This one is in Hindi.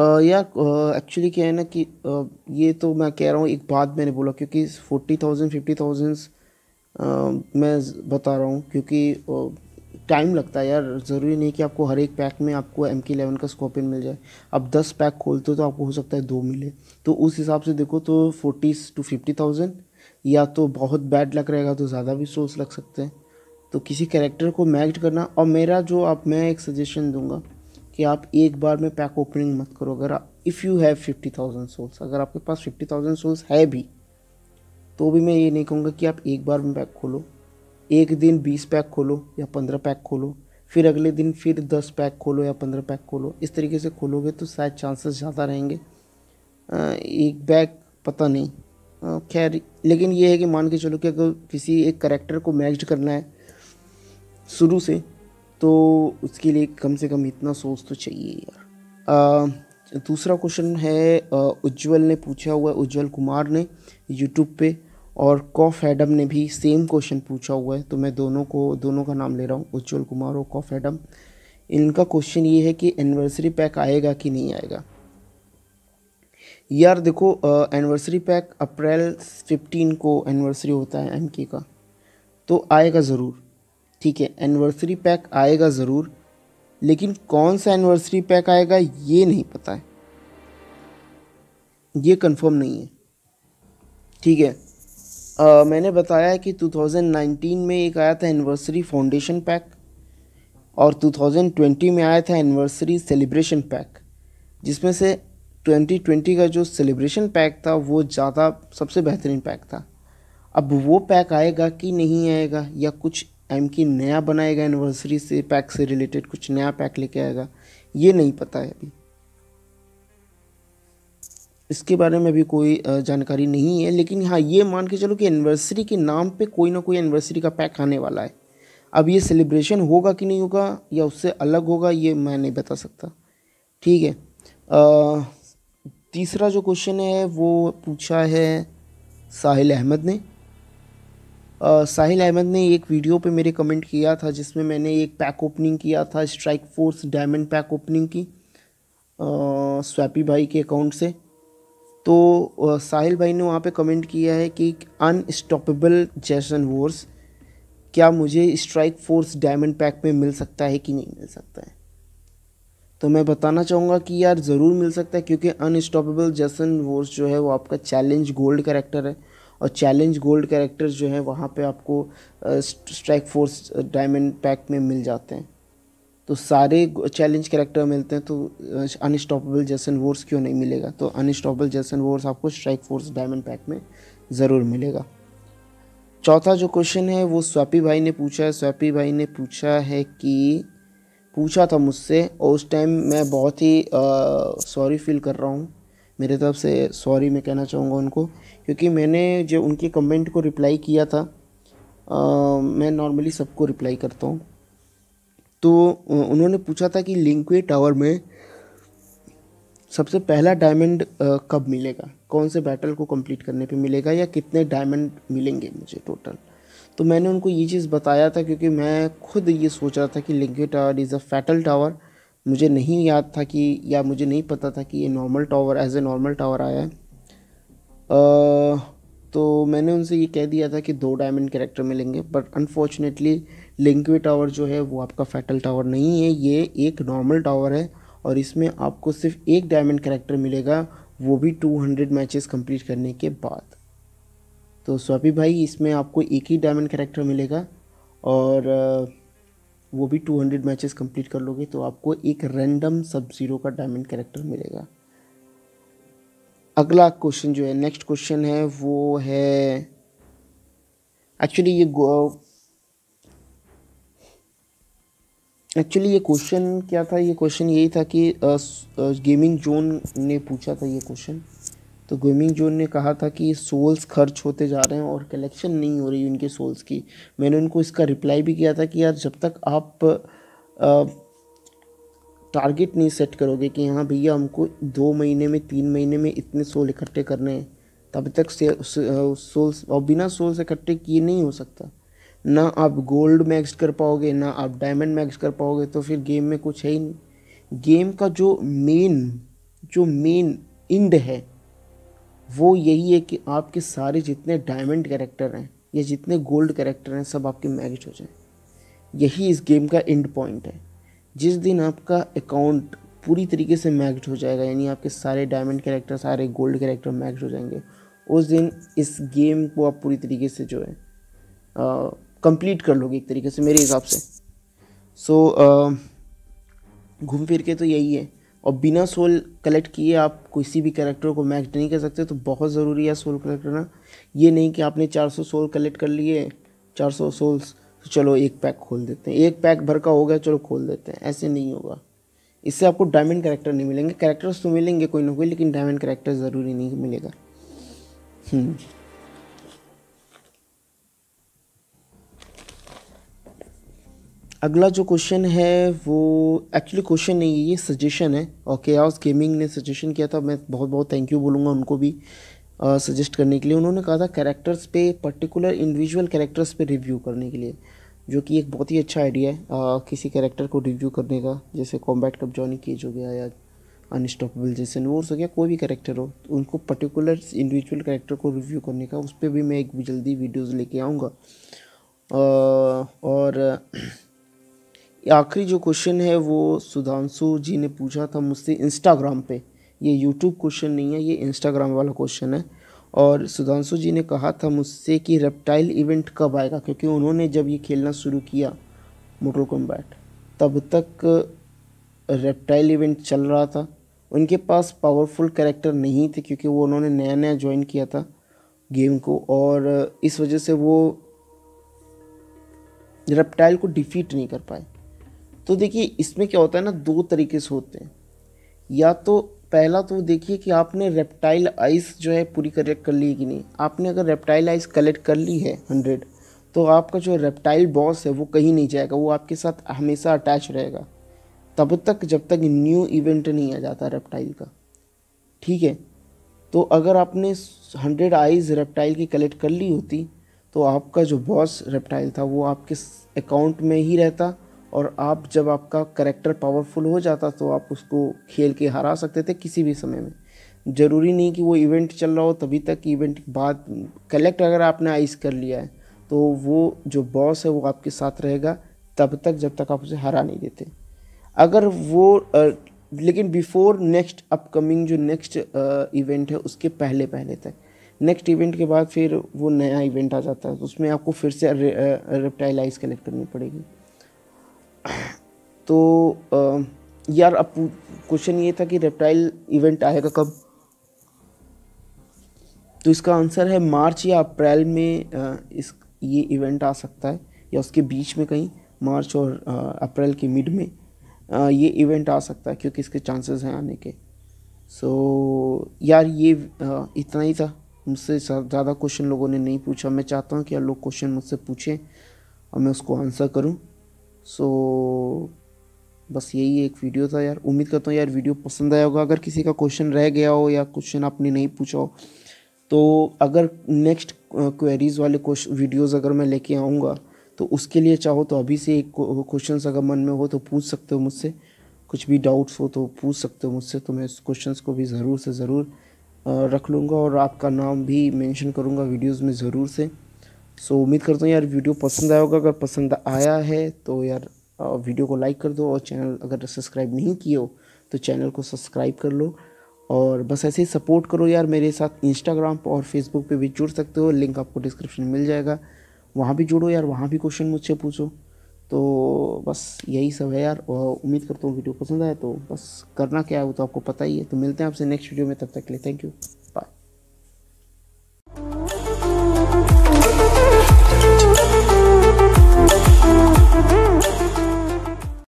या एक्चुअली क्या है ना कि ये तो मैं कह रहा हूँ एक बात मैंने बोला क्योंकि फोर्टी थाउजेंड फिफ्टी थाउजेंड्स मैं बता रहा हूँ क्योंकि टाइम लगता है यार ज़रूरी नहीं कि आपको हर एक पैक में आपको एम के इलेवन का स्कॉपिन मिल जाए अब दस पैक खोलते हो तो आपको हो सकता है दो मिले तो उस हिसाब से देखो तो फोर्टी टू फिफ्टी थाउजेंड या तो बहुत बैड लग रहेगा तो ज़्यादा भी सोर्स लग सकते हैं तो किसी कैरेक्टर को मैच करना और मेरा जो आप मैं एक सजेशन दूंगा कि आप एक बार में पैक ओपनिंग मत करो अगर if you have fifty thousand souls अगर आपके पास फिफ्टी थाउजेंड सोल्स है भी तो भी मैं ये नहीं कहूँगा कि आप एक बार में पैक खोलो एक दिन बीस पैक खोलो या पंद्रह पैक खोलो फिर अगले दिन फिर दस पैक खोलो या पंद्रह पैक खोलो इस तरीके से खोलोगे तो शायद चांसेस ज़्यादा रहेंगे एक बैग पता नहीं खैर लेकिन ये है कि मान के चलो कि अगर किसी एक करेक्टर को मैच करना है शुरू से तो उसके लिए कम से कम इतना सोच तो चाहिए यार आ, दूसरा क्वेश्चन है उज्जवल ने पूछा हुआ है उज्जवल कुमार ने यूट्यूब पे और कॉफ एडम ने भी सेम क्वेश्चन पूछा हुआ है तो मैं दोनों को दोनों का नाम ले रहा हूँ उज्जवल कुमार और कॉफ एडम इनका क्वेश्चन ये है कि एनिवर्सरी पैक आएगा कि नहीं आएगा यार देखो एनिवर्सरी पैक अप्रैल फिफ्टीन को एनिवर्सरी होता है एम का तो आएगा ज़रूर ठीक है एनिवर्सरी पैक आएगा ज़रूर लेकिन कौन सा एनिवर्सरी पैक आएगा ये नहीं पता है ये कंफर्म नहीं है ठीक है आ, मैंने बताया है कि 2019 में एक आया था एनिवर्सरी फाउंडेशन पैक और 2020 में आया था एनिवर्सरी सेलिब्रेशन पैक जिसमें से 2020 का जो सेलिब्रेशन पैक था वो ज़्यादा सबसे बेहतरीन पैक था अब वो पैक आएगा कि नहीं आएगा या कुछ एम की नया बनाएगा एनिवर्सरी से पैक से रिलेटेड कुछ नया पैक लेके आएगा ये नहीं पता है अभी इसके बारे में अभी कोई जानकारी नहीं है लेकिन हाँ ये मान के चलो कि एनिवर्सरी के नाम पे कोई ना कोई एनिवर्सरी का पैक आने वाला है अब ये सेलिब्रेशन होगा कि नहीं होगा या उससे अलग होगा ये मैं नहीं बता सकता ठीक है आ, तीसरा जो क्वेश्चन है वो पूछा है साहिल अहमद ने साहिल अहमद ने एक वीडियो पे मेरे कमेंट किया था जिसमें मैंने एक पैक ओपनिंग किया था strike force diamond pack opening की स्वैपी भाई के अकाउंट से तो आ, साहिल भाई ने वहाँ पे कमेंट किया है कि अनस्टॉपेबल जैसन वोर्स क्या मुझे स्ट्राइक फोर्स डायमंड पैक में मिल सकता है कि नहीं मिल सकता है तो मैं बताना चाहूँगा कि यार ज़रूर मिल सकता है क्योंकि अनस्टॉपेबल जैसन वोर्स जो है वो आपका चैलेंज गोल्ड करेक्टर है और चैलेंज गोल्ड कैरेक्टर्स जो हैं वहाँ पे आपको स्ट्राइक फोर्स डायमंड पैक में मिल जाते हैं तो सारे चैलेंज कैरेक्टर मिलते हैं तो अनस्टॉपेबल जैसन वोर्स क्यों नहीं मिलेगा तो अनस्टॉपेबल जैसन वोर्स आपको स्ट्राइक फोर्स डायमंड पैक में ज़रूर मिलेगा चौथा जो क्वेश्चन है वो स्वैपी भाई ने पूछा है स्वैपी भाई ने पूछा है कि पूछा था मुझसे और उस टाइम मैं बहुत ही सॉरी फील कर रहा हूँ मेरे तरफ से सॉरी मैं कहना चाहूँगा उनको क्योंकि मैंने जो उनके कमेंट को रिप्लाई किया था आ, मैं नॉर्मली सबको रिप्लाई करता हूँ तो उन्होंने पूछा था कि लिंकवे टावर में सबसे पहला डायमंड कब मिलेगा कौन से बैटल को कंप्लीट करने पे मिलेगा या कितने डायमंड मिलेंगे मुझे टोटल तो मैंने उनको ये चीज़ बताया था क्योंकि मैं खुद ये सोच रहा था कि linkway tower is a fatal tower मुझे नहीं याद था कि या मुझे नहीं पता था कि ये normal tower as a normal tower आया है आ, तो मैंने उनसे ये कह दिया था कि दो डायमंड कैरेक्टर मिलेंगे बट अनफॉर्चुनेटली लिंकवे टावर जो है वो आपका फैटल टावर नहीं है ये एक नॉर्मल टावर है और इसमें आपको सिर्फ एक डायमंड कैरेक्टर मिलेगा वो भी 200 मैचेस कंप्लीट करने के बाद तो स्वापी भाई इसमें आपको एक ही डायमंड कैरेक्टर मिलेगा और वो भी 200 मैचेस कंप्लीट कर लोगे तो आपको एक रैंडम सब ज़ीरो का डायमंड कैरेक्टर मिलेगा अगला क्वेश्चन जो है नेक्स्ट क्वेश्चन है वो है एक्चुअली ये एक्चुअली ये क्वेश्चन क्या था ये क्वेश्चन यही था कि गेमिंग जोन ने पूछा था ये क्वेश्चन तो गेमिंग जोन ने कहा था कि सोल्स खर्च होते जा रहे हैं और कलेक्शन नहीं हो रही उनके सोल्स की मैंने उनको इसका रिप्लाई भी किया था कि यार जब तक आप आ, टारगेट नहीं सेट करोगे कि हाँ भैया हमको दो महीने में तीन महीने में इतने सोल इकट्ठे करने हैं तब तक से, सोल्स और बिना सोल्स इकट्ठे किए नहीं हो सकता ना आप गोल्ड मैक्स कर पाओगे ना आप डायमंड मैक्स कर पाओगे तो फिर गेम में कुछ है ही नहीं गेम का जो मेन जो मेन इंड है वो यही है कि आपके सारे जितने डायमंड करेक्टर हैं या जितने गोल्ड करेक्टर हैं सब आपके मैरिज हो जाए यही इस गेम का एंड पॉइंट है जिस दिन आपका अकाउंट पूरी तरीके से मैगज हो जाएगा यानी आपके सारे डायमंड कैरेक्टर सारे गोल्ड करेक्टर मैक्ड हो जाएंगे उस दिन इस गेम को आप पूरी तरीके से जो है कंप्लीट कर लोगे एक तरीके से मेरे हिसाब से सो घूम फिर के तो यही है और बिना सोल कलेक्ट किए आप किसी भी करेक्टर को मैच नहीं कर सकते तो बहुत ज़रूरी है सोल कलेक्ट करना ये नहीं कि आपने 400 सोल कलेक्ट कर लिए 400 सोल्स तो चलो एक पैक खोल देते हैं एक पैक भर का हो गया चलो खोल देते हैं ऐसे नहीं होगा इससे आपको डायमंड करेक्टर नहीं मिलेंगे करेक्टर्स तो मिलेंगे कोई ना कोई लेकिन डायमंड करेक्टर ज़रूरी नहीं मिलेगा हम्म। अगला जो क्वेश्चन है वो एक्चुअली क्वेश्चन नहीं है ये सजेशन है ओके आउस गेमिंग ने सजेशन किया था मैं बहुत बहुत थैंक यू बोलूँगा उनको भी सजेस्ट uh, करने के लिए उन्होंने कहा था कैरेक्टर्स पे पर्टिकुलर इंडिविजुअल कैरेक्टर्स पे रिव्यू करने के लिए जो कि एक बहुत ही अच्छा आइडिया है आ, किसी कैरेक्टर को रिव्यू करने का जैसे कॉम्बैट कप जॉनी केज हो गया या अनस्टॉपेबल जैसे नोर्स हो गया कोई भी कैरेक्टर हो तो उनको पर्टिकुलर इंडिविजुअल कैरेक्टर को रिव्यू करने का उस पर भी मैं एक जल्दी वीडियोज़ लेके आऊँगा और आखिरी जो क्वेश्चन है वो सुधांशु जी ने पूछा था मुझसे इंस्टाग्राम पे ये यूट्यूब क्वेश्चन नहीं है ये इंस्टाग्राम वाला क्वेश्चन है और सुधांशु जी ने कहा था मुझसे कि रेप्टाइल इवेंट कब आएगा क्योंकि उन्होंने जब ये खेलना शुरू किया मोटर कॉम्बैट तब तक रेप्टाइल इवेंट चल रहा था उनके पास पावरफुल कैरेक्टर नहीं थे क्योंकि वो उन्होंने नया नया ज्वाइन किया था गेम को और इस वजह से वो रेप्टाइल को डिफीट नहीं कर पाए तो देखिए इसमें क्या होता है ना दो तरीके से होते हैं या तो पहला तो देखिए कि आपने रेप्टाइल आइस जो है पूरी कलेक्ट कर ली कि नहीं आपने अगर रेप्टाइल आइस कलेक्ट कर ली है हंड्रेड तो आपका जो रेप्टाइल बॉस है वो कहीं नहीं जाएगा वो आपके साथ हमेशा अटैच रहेगा तब तक जब तक न्यू इवेंट नहीं आ जाता रेप्टाइल का ठीक है तो अगर आपने हंड्रेड आइज रेप्टाइल की कलेक्ट कर ली होती तो आपका जो बॉस रेप्टाइल था वो आपके अकाउंट में ही रहता और आप जब आपका करेक्टर पावरफुल हो जाता तो आप उसको खेल के हरा सकते थे किसी भी समय में ज़रूरी नहीं कि वो इवेंट चल रहा हो तभी तक इवेंट के बाद कलेक्ट अगर आपने आइस कर लिया है तो वो जो बॉस है वो आपके साथ रहेगा तब तक जब तक आप उसे हरा नहीं देते अगर वो लेकिन बिफोर नेक्स्ट अपकमिंग जो नेक्स्ट इवेंट है उसके पहले पहले तक नेक्स्ट इवेंट के बाद फिर वो नया इवेंट आ जाता है तो उसमें आपको फिर से रे, आइस कलेक्ट करनी पड़ेगी तो आ, यार अब क्वेश्चन ये था कि रेप्टाइल इवेंट आएगा कब तो इसका आंसर है मार्च या अप्रैल में आ, इस ये इवेंट आ सकता है या उसके बीच में कहीं मार्च और अप्रैल के मिड में आ, ये इवेंट आ सकता है क्योंकि इसके चांसेस हैं आने के सो so, यार ये आ, इतना ही था मुझसे ज़्यादा क्वेश्चन लोगों ने नहीं पूछा मैं चाहता हूँ कि यार लोग क्वेश्चन मुझसे पूछें और मैं उसको आंसर करूँ सो so, बस यही एक वीडियो था यार उम्मीद करता हूँ यार वीडियो पसंद आया होगा अगर किसी का क्वेश्चन रह गया हो या क्वेश्चन आपने नहीं पूछा हो तो अगर नेक्स्ट क्वेरीज़ वाले वीडियोस अगर मैं लेके आऊँगा तो उसके लिए चाहो तो अभी से एक क्वेश्चन अगर मन में हो तो पूछ सकते हो मुझसे कुछ भी डाउट्स हो तो पूछ सकते हो मुझसे तो मैं उस क्वेश्चन को भी ज़रूर से ज़रूर रख लूँगा और आपका नाम भी मैंशन करूँगा वीडियोज़ में ज़रूर से सो उम्मीद करता हूँ यार वीडियो पसंद आया होगा अगर पसंद आया है तो यार वीडियो को लाइक कर दो और चैनल अगर सब्सक्राइब नहीं किए हो तो चैनल को सब्सक्राइब कर लो और बस ऐसे ही सपोर्ट करो यार मेरे साथ इंस्टाग्राम और फेसबुक पे भी जुड़ सकते हो लिंक आपको डिस्क्रिप्शन में मिल जाएगा वहाँ भी जुड़ो यार वहाँ भी क्वेश्चन मुझसे पूछो तो बस यही सब है यार और उम्मीद करता हूँ वीडियो पसंद आए तो बस करना क्या है वो तो आपको पता ही है तो मिलते हैं आपसे नेक्स्ट वीडियो में तब तक के लिए थैंक यू